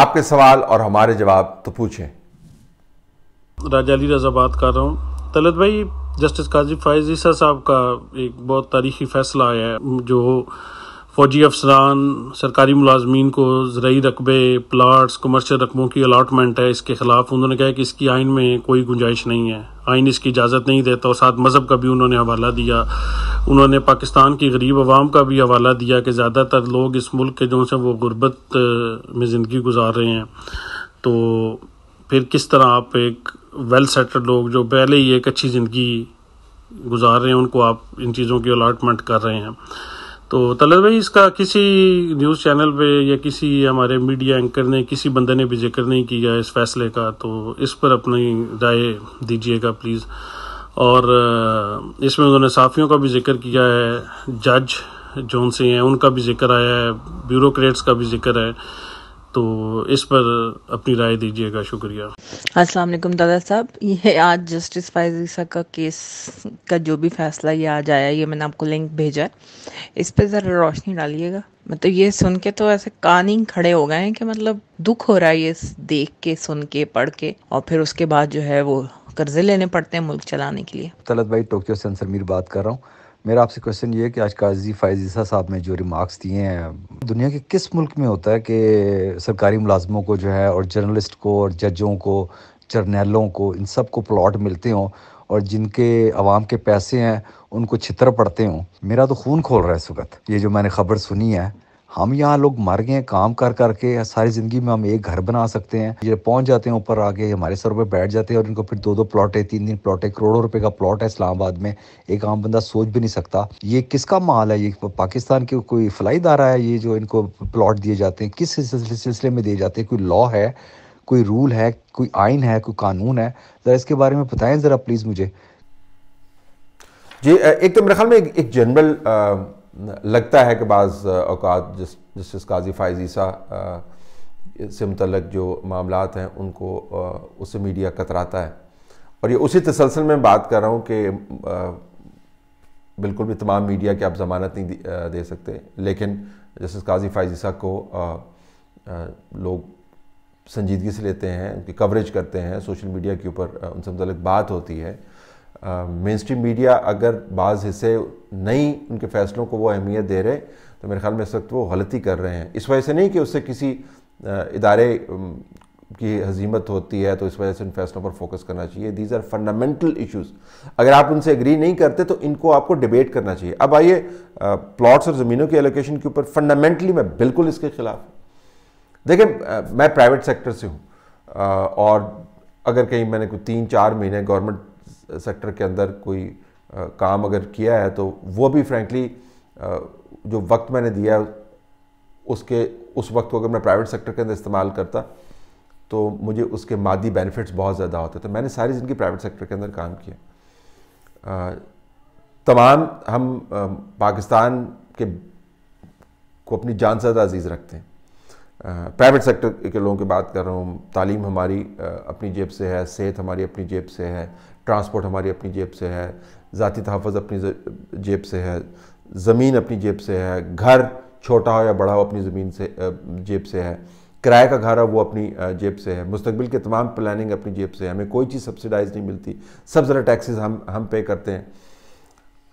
आपके सवाल और हमारे जवाब तो पूछें अली रजा बात कर रहा हूँ तलत भाई जस्टिस काजी फायज ईसा साहब का एक बहुत तारीखी फैसला आया है जो फौजी अफसरान सरकारी मुलाजमीन को जरिए रकबे प्लाट्स कमर्शल रकमों की अलाटमेंट है इसके ख़िलाफ़ उन्होंने कहा कि इसकी आइन में कोई गुंजाइश नहीं है आइन इसकी इजाज़त नहीं देता और साथ मज़हब का भी उन्होंने हवाला दिया उन्होंने पाकिस्तान की गरीब आवाम का भी हवाला दिया कि ज़्यादातर लोग इस मुल्क के जो से वो गुर्बत में ज़िंदगी गुजार रहे हैं तो फिर किस तरह आप एक वेल सेटल्ड लोग जो पहले ही एक अच्छी ज़िंदगी गुजार रहे हैं उनको आप इन चीज़ों की अलाटमेंट कर रहे हैं तो तलत भाई इसका किसी न्यूज़ चैनल पे या किसी हमारे मीडिया एंकर ने किसी बंदे ने भी जिक्र नहीं किया इस फैसले का तो इस पर अपनी राय दीजिएगा प्लीज़ और इसमें उन्होंने साफियों का भी जिक्र किया है जज जोन से हैं उनका भी जिक्र आया है ब्यूरोक्रेट्स का भी जिक्र है तो इस पर अपनी राय दीजिएगा शुक्रिया अस्सलाम वालेकुम दादा साहब ये आज जस्टिस फायजीसा का केस का जो भी फैसला ये आज आया ये मैंने आपको लिंक भेजा है इस पर ज़रा रोशनी डालिएगा मतलब ये सुन के तो ऐसे कान ही खड़े हो गए हैं कि मतलब दुख हो रहा है ये देख के सुन के पढ़ के और फिर उसके बाद जो है वो कर्जे लेने पड़ते हैं मुल्क चलाने के लिए तलत भाई टोक्यो से अंसर मीर बात कर रहा हूँ मेरा आपसे क्वेश्चन ये है कि आज काजी फायजीसा साहब ने जो रिमार्क्स दिए हैं दुनिया के किस मुल्क में होता है कि सरकारी मुलाजमों को जो है और जर्नलिस्ट को और जजों को जर्नैलों को इन सब को प्लॉट मिलते हों और जिनके अवाम के पैसे हैं उनको छितर पड़ते हों मेरा तो खून खोल रहा है इस वक्त ये जो मैंने खबर सुनी है हम यहाँ लोग मर गए काम कर करके सारी ज़िंदगी में हम एक घर बना सकते हैं ये पहुंच जाते हैं ऊपर आगे हमारे सर पर बैठ जाते हैं और इनको फिर दो दो प्लॉट है तीन तीन प्लॉट है करोड़ों रुपए का प्लॉट है इस्लामाबाद में एक आम बंदा सोच भी नहीं सकता ये किसका माल है ये पाकिस्तान के कोई फलाई दारा है ये जो इनको प्लॉट दिए जाते हैं किस सिलसिले में दिए जाते हैं कोई लॉ है कोई रूल है कोई आइन है कोई कानून है ज़रा इसके बारे में बताएं ज़रा प्लीज़ मुझे जी एक तो मेरे ख्याल में एक जनरल लगता है कि बाज़ अवत जस, जस्टिस काजी फायजीसा से मतलब जो मामला हैं उनको उससे मीडिया कतराता है और ये उसी तसलसल में बात कर रहा हूँ कि बिल्कुल भी तमाम मीडिया की आप ज़मानत नहीं दे सकते लेकिन जस्टिस काजी फायजीसा को लोग संजीदगी से लेते हैं उनकी कवरेज करते हैं सोशल मीडिया के ऊपर उनसे मतलब बात होती है मेन स्ट्रीम मीडिया अगर बाज़ हिस्से नहीं उनके फैसलों को वो अहमियत दे रहे तो मेरे ख्याल में इस वक्त वो गलती कर रहे हैं इस वजह से नहीं कि उससे किसी इदारे की हजीमत होती है तो इस वजह से इन फैसलों पर फोकस करना चाहिए दीज आर फंडामेंटल इश्यूज़ अगर आप उनसे एग्री नहीं करते तो इनको आपको डिबेट करना चाहिए अब आइए प्लॉट्स और ज़मीनों की एलोकेशन के ऊपर फंडामेंटली मैं बिल्कुल इसके खिलाफ देखिए मैं प्राइवेट सेक्टर से हूँ और अगर कहीं मैंने कोई तीन चार महीने गवर्नमेंट सेक्टर के अंदर कोई आ, काम अगर किया है तो वो भी फ्रेंकली जो वक्त मैंने दिया उसके उस वक्त को अगर मैं प्राइवेट सेक्टर के अंदर इस्तेमाल करता तो मुझे उसके मादी बेनिफिट्स बहुत ज़्यादा होते तो मैंने सारी ज़िंदगी प्राइवेट सेक्टर के अंदर काम किया तमाम हम आ, पाकिस्तान के को अपनी जान से ज़्यादा अजीज़ रखते हैं प्राइवेट सेक्टर के लोगों की बात कर रहा हूँ तालीम हमारी अपनी जेब से है सेहत हमारी अपनी जेब से है ट्रांसपोर्ट हमारी अपनी जेब से है ज़ाती तहफ़ अपनी जेब से है ज़मीन अपनी जेब से है घर छोटा हो या बड़ा हो अपनी ज़मीन से जेब से है किराए का घर है वो अपनी जेब से है मुस्तबिल के तमाम प्लानिंग अपनी जेब से है हमें कोई चीज़ सब्सिडाइज नहीं मिलती सब ज़रा टैक्सेस हम हम पे करते हैं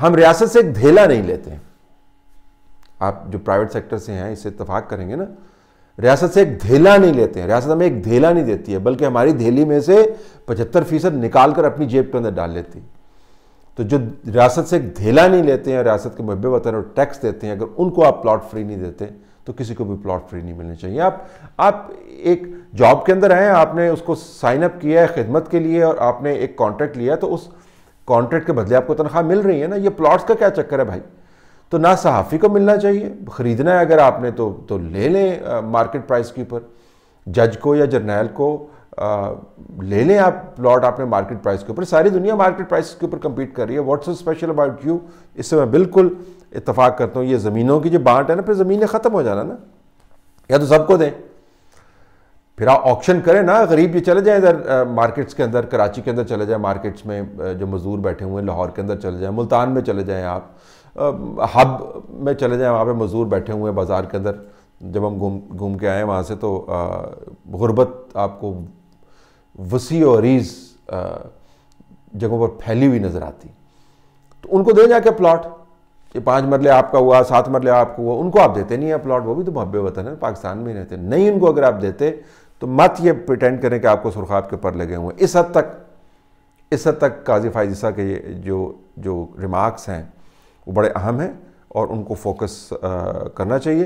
हम रियासत से एक धेला नहीं लेते हैं आप जो प्राइवेट सेक्टर से हैं इससे इतफाक़ करेंगे ना रियासत से एक धेला नहीं लेते हैं रियासत हमें एक धेला नहीं देती है बल्कि हमारी धेली में से पचहत्तर फीसद निकाल कर अपनी जेब के अंदर डाल लेती है तो जो रियासत से एक धेला नहीं लेते हैं रियासत के महब वतन और टैक्स देते हैं अगर उनको आप प्लॉट फ्री नहीं देते तो किसी को भी प्लॉट फ्री नहीं मिलने चाहिए आप आप एक जॉब के अंदर आए आपने उसको साइन अप किया है खिदमत के लिए और आपने एक कॉन्ट्रैक्ट लिया तो उस कॉन्ट्रैक्ट के बदले आपको तनख्वाह मिल रही है ना ये प्लॉट्स का क्या चक्कर है भाई तो ना सहाफ़ी को मिलना चाहिए ख़रीदना है अगर आपने तो तो ले लें मार्केट प्राइस के ऊपर जज को या जर्नैल को आ, ले लें आप प्लॉट आपने मार्केट प्राइस के ऊपर सारी दुनिया मार्केट प्राइस के ऊपर कम्पीट कर रही है व्हाट्स स्पेशल अबाउट यू इससे मैं बिल्कुल इतफाक़ करता हूँ ये ज़मीनों की जो बांट है ना फिर ज़मीनें ख़त्म हो जाना ना या तो सबको दें फिर आप ऑप्शन करें ना गरीब ये चले जाएं इधर मार्केट्स के अंदर कराची के अंदर चले जाएं मार्केट्स में जो मज़दूर बैठे हुए हैं लाहौर के अंदर चले जाएं मुल्तान में चले जाएं आप हब में चले जाएँ वहाँ पे मज़दूर बैठे हुए हैं बाज़ार के अंदर जब हम घूम घूम के आए वहाँ से तो गुरबत आपको वसी और रीज जगहों पर फैली हुई नज़र आती तो उनको दे जाके प्लाट ये पाँच मरले आपका हुआ सात मरले आपको हुआ उनको आप देते नहीं है प्लाट वो भी तो मुहब वतन है पाकिस्तान में ही रहते नहीं उनको अगर आप देते तो मत ये प्रटेंड करें कि आपको सुरखाब के पर लगे हुए इस हद तक इस हद तक काजी फायजिसा के जो जो रिमार्क्स हैं वो बड़े अहम हैं और उनको फोकस करना चाहिए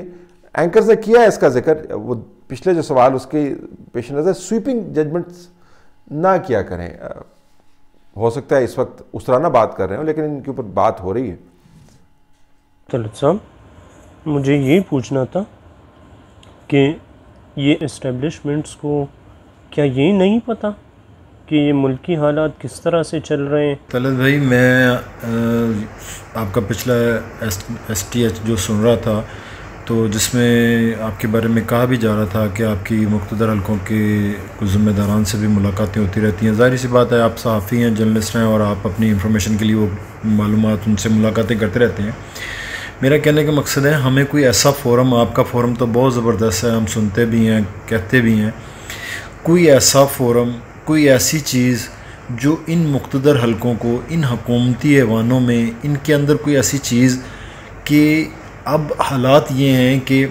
एंकर्स ने किया है इसका जिक्र वो पिछले जो सवाल उसके पेश नज़र स्वीपिंग जजमेंट्स ना किया करें हो सकता है इस वक्त उस तरह ना बात कर रहे हो लेकिन इनके ऊपर बात हो रही है तलत साहब मुझे ये पूछना था कि ये इस्टेब्लिशमेंट्स को क्या ये नहीं पता कि ये मुल्की हालात किस तरह से चल रहे हैं तलत भाई मैं आपका पिछला एस, टी एच जो सुन रहा था तो जिसमें आपके बारे में कहा भी जा रहा था कि आपकी मुख्तर हलकों के कुछ ज़िम्मेदारान से भी मुलाकातें होती रहती हैं ज़ाहिर सी बात है आप सहाफ़ी हैं जर्नलिस्ट हैं और आप अपनी इंफॉर्मेशन के लिए वो मालूम उनसे मुलाकातें करते रहते हैं मेरा कहने का मकसद है हमें कोई ऐसा फोरम आपका फोरम तो बहुत ज़बरदस्त है हम सुनते भी हैं कहते भी हैं कोई ऐसा फोरम कोई ऐसी चीज़ जो इन मुख्तर हलकों को इन हकूमती एवानों में इनके अंदर कोई ऐसी चीज़ कि अब हालात ये हैं कि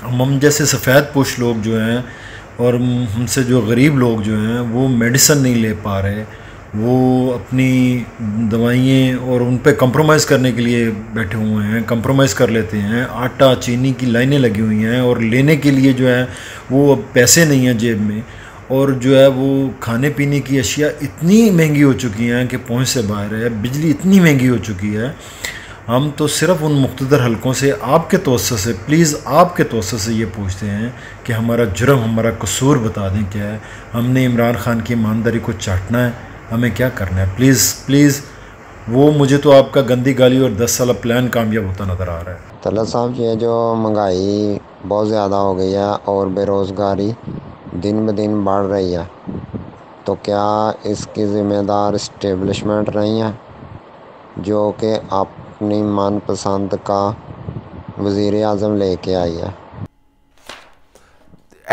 हम जैसे सफ़ेद पोश लोग जो हैं और हमसे जो गरीब लोग जो हैं वो मेडिसन नहीं ले पा रहे वो अपनी दवाइयाँ और उन पर कंप्रोमाइज़ करने के लिए बैठे हुए हैं कंप्रोमाइज़ कर लेते हैं आटा चीनी की लाइनें लगी हुई हैं और लेने के लिए जो है वो अब पैसे नहीं हैं जेब में और जो है वो खाने पीने की अशिया इतनी महंगी हो चुकी हैं कि पहुँच से बाहर है बिजली इतनी महंगी हो चुकी है हम तो सिर्फ उन मुख्तर हलकों से आपके तोसर से प्लीज़ आपके तोसर से ये पूछते हैं कि हमारा जुर्म हमारा कसूर बता दें क्या है हमने इमरान ख़ान की ईमानदारी को चाटना है हमें क्या करना है प्लीज़ प्लीज़ वो मुझे तो आपका गंदी गाली और दस साल प्लान कामयाब होता नज़र आ रहा है तला साहब ये जो महंगाई बहुत ज़्यादा हो गई है और बेरोज़गारी दिन ब दिन बढ़ रही है तो क्या इसकी ज़िम्मेदार इस्टेब्लिशमेंट रही हैं जो कि अपनी मनपसंद का वज़ी अजम लेके आई है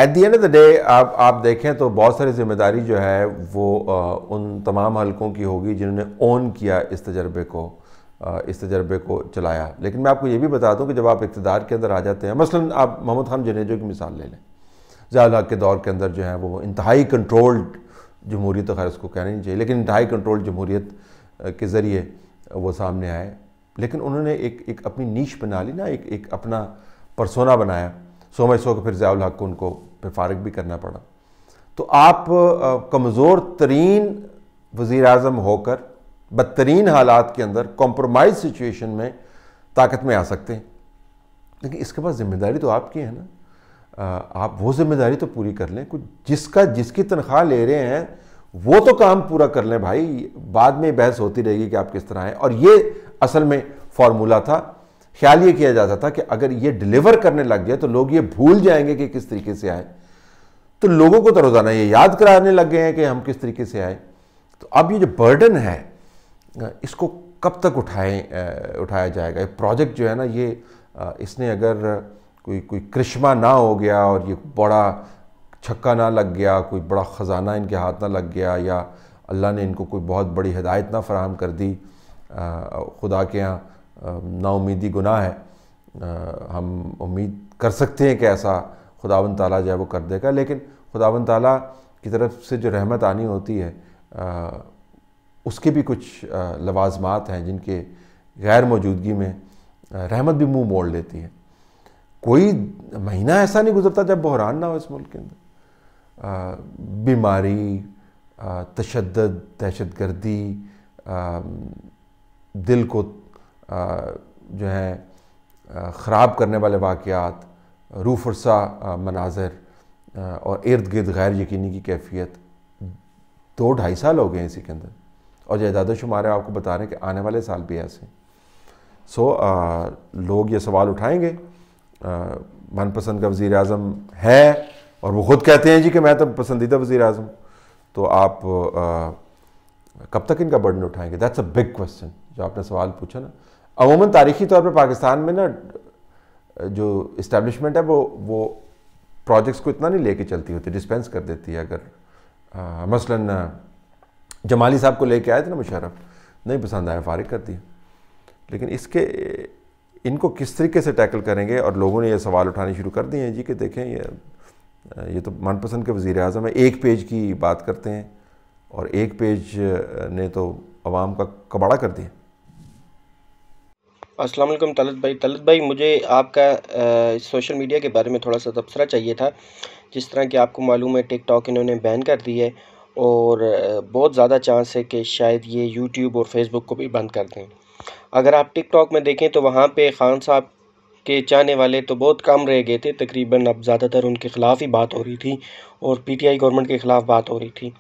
at the end of the day आप आप देखें तो बहुत सारी जिम्मेदारी जो है वो आ, उन तमाम हलकों की होगी जिन्होंने ओन किया इस तजर्बे को आ, इस तजर्बे को चलाया लेकिन मैं आपको ये भी बता दूं कि जब आप इकतदार के अंदर आ जाते हैं मसलन आप मोहम्मद खान जनेजो की मिसाल ले लें ज़्यादा के दौर के अंदर जो है वो इंतहाई कंट्रोल्ड जमहूरीत तो खैर उसको कहना नहीं चाहिए लेकिन इंतहाई कंट्रोल जमहूरीत के ज़रिए वो सामने आए लेकिन उन्होंने एक एक अपनी नीच बना ली ना एक एक अपना परसोना बनाया सो मैं सो के फिर ज़ियाल हक को उनको फिर फारग भी करना पड़ा तो आप कमज़ोर तरीन वज़ी अजम होकर बदतरीन हालात के अंदर कॉम्प्रोमाइज़ सिचुएशन में ताकत में आ सकते हैं लेकिन इसके पास ज़िम्मेदारी तो आपकी है ना आप वो जिम्मेदारी तो पूरी कर लें कुछ जिसका जिसकी तनख्वाह ले रहे हैं वो तो काम पूरा कर लें भाई बाद में बहस होती रहेगी कि आप किस तरह हैं और ये असल में फार्मूला था ख्याल ये किया जाता था कि अगर ये डिलीवर करने लग जाए तो लोग ये भूल जाएंगे कि किस तरीके से आए तो लोगों को तो रोज़ाना ये याद कराने लग गए हैं कि हम किस तरीके से आए तो अब ये जो बर्डन है इसको कब तक उठाए उठाया जाएगा ये प्रोजेक्ट जो है ना ये इसने अगर कोई कोई करिश्मा ना हो गया और ये बड़ा छक्का ना लग गया कोई बड़ा ख़जाना इनके हाथ ना लग गया या अल्लाह ने इनको कोई बहुत बड़ी हदायत ना फराहम कर दी खुदा के यहाँ नाउमीदी गुनाह है आ, हम उम्मीद कर सकते हैं कि ऐसा खुदावन ताला जो है वो कर देगा लेकिन खुदावन ताला की तरफ से जो रहमत आनी होती है आ, उसके भी कुछ लवाजमात हैं जिनके गैर मौजूदगी में रहमत भी मुंह मोड़ लेती है कोई महीना ऐसा नहीं गुजरता जब बहरान ना हो इस मुल्क के अंदर बीमारी तशद दहशत गर्दी दिल को आ, जो है ख़राब करने वाले वाक़ात रूफरसा मनाजर और इर्द गिर्द गैर यकीनी की कैफियत दो ढाई साल हो गए इसी के अंदर और जयदाद शुमार आपको बता रहे हैं कि आने वाले साल भी ऐसे सो आ, लोग ये सवाल उठाएंगे मनपसंद का वज़ी अजम है और वो ख़ुद कहते हैं जी कि मैं तो पसंदीदा वज़ी अजम तो आप आ, कब तक इनका बर्डन उठाएंगे दैट्स अ बिग क्वेश्चन जो आपने सवाल पूछा ना अमूमन तारीखी तौर पर पाकिस्तान में ना जो इस्टेबलिशमेंट है वो वो प्रोजेक्ट्स को इतना नहीं लेके चलती होती डिस्पेंस कर देती है अगर आ, मसलन जमाली साहब को लेके आए थे ना मुशरफ नहीं पसंद आया फारिग कर दिया लेकिन इसके इनको किस तरीके से टैकल करेंगे और लोगों ने ये सवाल उठाने शुरू कर दिए हैं जी कि देखें ये ये तो मनपसंद के वज़ी अजम है एक पेज की बात करते हैं और एक पेज ने तो आवाम का कबाड़ा कर दिया असलम तलत भाई तलत भाई मुझे आपका आ, सोशल मीडिया के बारे में थोड़ा सा तबसरा चाहिए था जिस तरह कि आपको मालूम है टिकटॉक इन्होंने बैन कर दी है और बहुत ज़्यादा चांस है कि शायद ये यूट्यूब और फेसबुक को भी बंद कर दें अगर आप टिकटॉक में देखें तो वहाँ पे खान साहब के चाहने वाले तो बहुत कम रह गए थे तकरीबन अब ज़्यादातर उनके ख़िलाफ़ ही बात हो रही थी और पीटीआई गवर्नमेंट के ख़िलाफ़ बात हो रही थी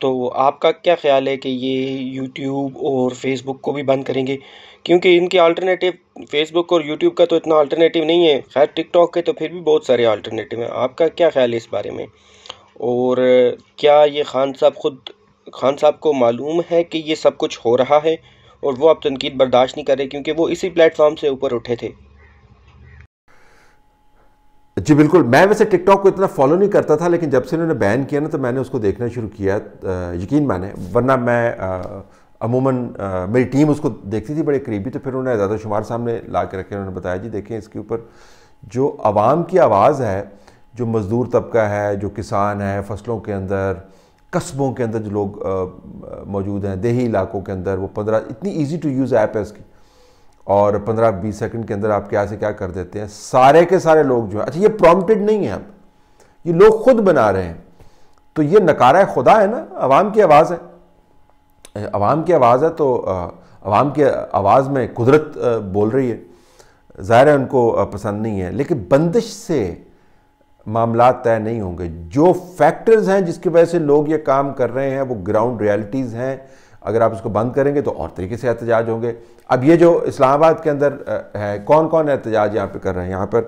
तो आपका क्या ख्याल है कि ये यूट्यूब और फेसबुक को भी बंद करेंगे क्योंकि इनके अल्टरनेटिव फेसबुक और यूट्यूब का तो इतना अल्टरनेटिव नहीं है खैर टिकटॉक के तो फिर भी बहुत सारे अल्टरनेटिव हैं आपका क्या ख्याल है इस बारे में और क्या ये खान साहब खुद खान साहब को मालूम है कि ये सब कुछ हो रहा है और वो आप तनकीद बर्दाश्त नहीं कर रहे क्योंकि वो इसी प्लेटफॉर्म से ऊपर उठे थे जी बिल्कुल मैं वैसे टिकटॉक को इतना फॉलो नहीं करता था लेकिन जब से उन्होंने बैन किया ना तो मैंने उसको देखना शुरू किया यकीन माने वरना मैं अमूमन मेरी टीम उसको देखती थी बड़े करीबी तो फिर उन्होंने दादा शुमार सामने ला के रखे उन्होंने बताया जी देखें इसके ऊपर जो आवाम की आवाज़ है जो मज़दूर तबका है जो किसान है फसलों के अंदर कस्बों के अंदर जो लोग मौजूद हैं देही इलाकों के अंदर वो पंद्रह इतनी ईजी टू यूज़ ऐप है इसकी और पंद्रह बीस सेकंड के अंदर आप क्या से क्या कर देते हैं सारे के सारे लोग जो है अच्छा ये प्रॉम्प्टेड नहीं है अब ये लोग खुद बना रहे हैं तो ये नकारा खुदा है ना आवाम की आवाज़ है आवाम की आवाज़ है तो आवाम की आवाज़ में कुदरत बोल रही है ज़ाहिर है उनको पसंद नहीं है लेकिन बंदिश से मामला तय नहीं होंगे जो फैक्टर्स हैं जिसकी वजह से लोग ये काम कर रहे हैं वो ग्राउंड रियलिटीज़ हैं अगर आप इसको बंद करेंगे तो और तरीके से एहतजाज होंगे अब ये जो इस्लामाबाद के अंदर है कौन कौन एहतजाज यहाँ पे कर रहे हैं यहाँ पर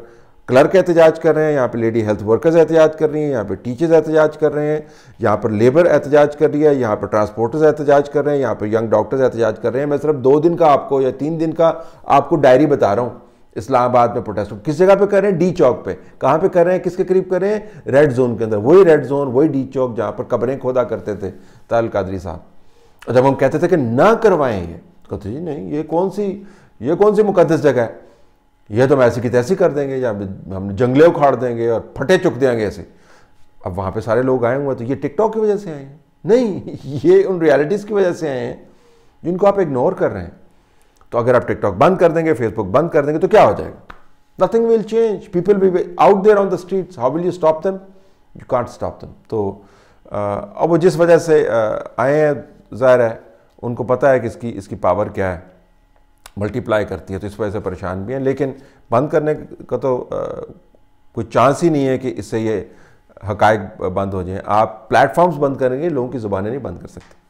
क्लर्क एहतजाज कर रहे हैं यहाँ पे लेडी हेल्थ वर्कर्स एहतजाज कर रही हैं यहाँ पे टीचर्स एहतजाज कर रहे हैं यहाँ पर लेबर एहतजाज कर रही है यहाँ पर ट्रांसपोर्टर्स एहतजाज कर रहे हैं यहाँ पर यंग डॉक्टर्स एहतजाज कर रहे हैं मैं सिर्फ दो दिन का आपको या तीन दिन का आपको डायरी बता रहा हूँ इस्लामाबाद में प्रोटेस्ट किस जगह पे कर रहे हैं डी चौक पे कहाँ पे कर रहे हैं किसके करीब कर रहे हैं रेड जोन के अंदर वही रेड जोन वही डी चौक जहाँ पर कब्रें खोदा करते थे ताल कादरी साहब और अच्छा, जब हम कहते थे कि ना करवाएं ये तो कहते जी नहीं ये कौन सी ये कौन सी मुकदस जगह है ये तो हम ऐसी की तैसी कर देंगे या हम जंगले उखाड़ देंगे और फटे चुक देंगे ऐसे अब वहाँ पर सारे लोग आए हुए तो ये टिकटॉक की वजह से आए हैं नहीं ये उन रियालिटीज़ की वजह से आए हैं जिनको आप इग्नोर कर रहे हैं तो अगर आप टिकटॉक बंद कर देंगे फेसबुक बंद कर देंगे तो क्या हो जाएगा nothing will change people we out there on the streets how will you stop them you can't stop them तो अब वो जिस वजह से आए हैं ज़ाहिर है उनको पता है कि इसकी इसकी पावर क्या है मल्टीप्लाई करती है तो इस वजह से परेशान भी हैं लेकिन बंद करने का तो कोई चांस ही नहीं है कि इससे ये हकायक बंद हो जाए आप प्लेटफॉर्म्स बंद करेंगे लोगों की ज़ुबानें नहीं बंद कर सकते